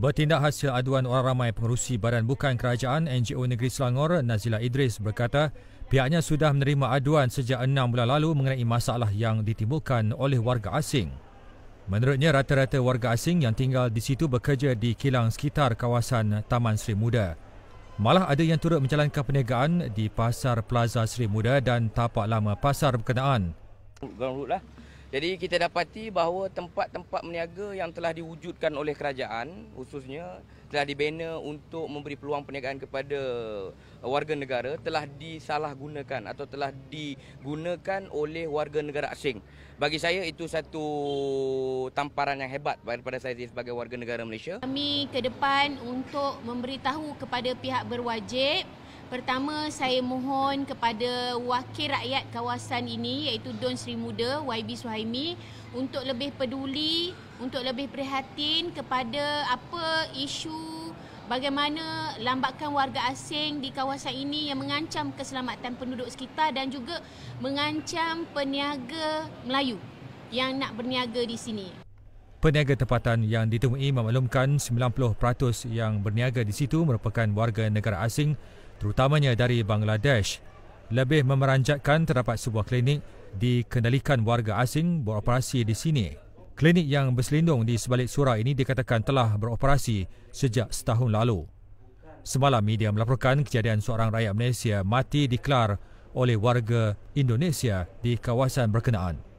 Bertindak hasil aduan orang ramai pengerusi badan bukan kerajaan NGO Negeri Selangor, Nazila Idris berkata pihaknya sudah menerima aduan sejak enam bulan lalu mengenai masalah yang ditimbulkan oleh warga asing. Menurutnya, rata-rata warga asing yang tinggal di situ bekerja di kilang sekitar kawasan Taman Seri Muda. Malah ada yang turut menjalankan perniagaan di Pasar Plaza Seri Muda dan tapak lama Pasar Berkenaan. Jadi kita dapati bahawa tempat-tempat meniaga yang telah diwujudkan oleh kerajaan khususnya telah dibina untuk memberi peluang perniagaan kepada uh, warga negara telah disalahgunakan atau telah digunakan oleh warga negara asing. Bagi saya itu satu tamparan yang hebat daripada saya sebagai warga negara Malaysia. Kami ke depan untuk memberitahu kepada pihak berwajib Pertama, saya mohon kepada wakil rakyat kawasan ini iaitu Don Sri Muda, YB Suhaimi untuk lebih peduli, untuk lebih prihatin kepada apa isu bagaimana lambakan warga asing di kawasan ini yang mengancam keselamatan penduduk sekitar dan juga mengancam peniaga Melayu yang nak berniaga di sini. Peniaga tempatan yang ditemui memaklumkan 90% yang berniaga di situ merupakan warga negara asing terutamanya dari Bangladesh. Lebih memeranjatkan terdapat sebuah klinik dikendalikan warga asing beroperasi di sini. Klinik yang berselindung di sebalik surau ini dikatakan telah beroperasi sejak setahun lalu. Semalam media melaporkan kejadian seorang rakyat Malaysia mati dikelar oleh warga Indonesia di kawasan berkenaan.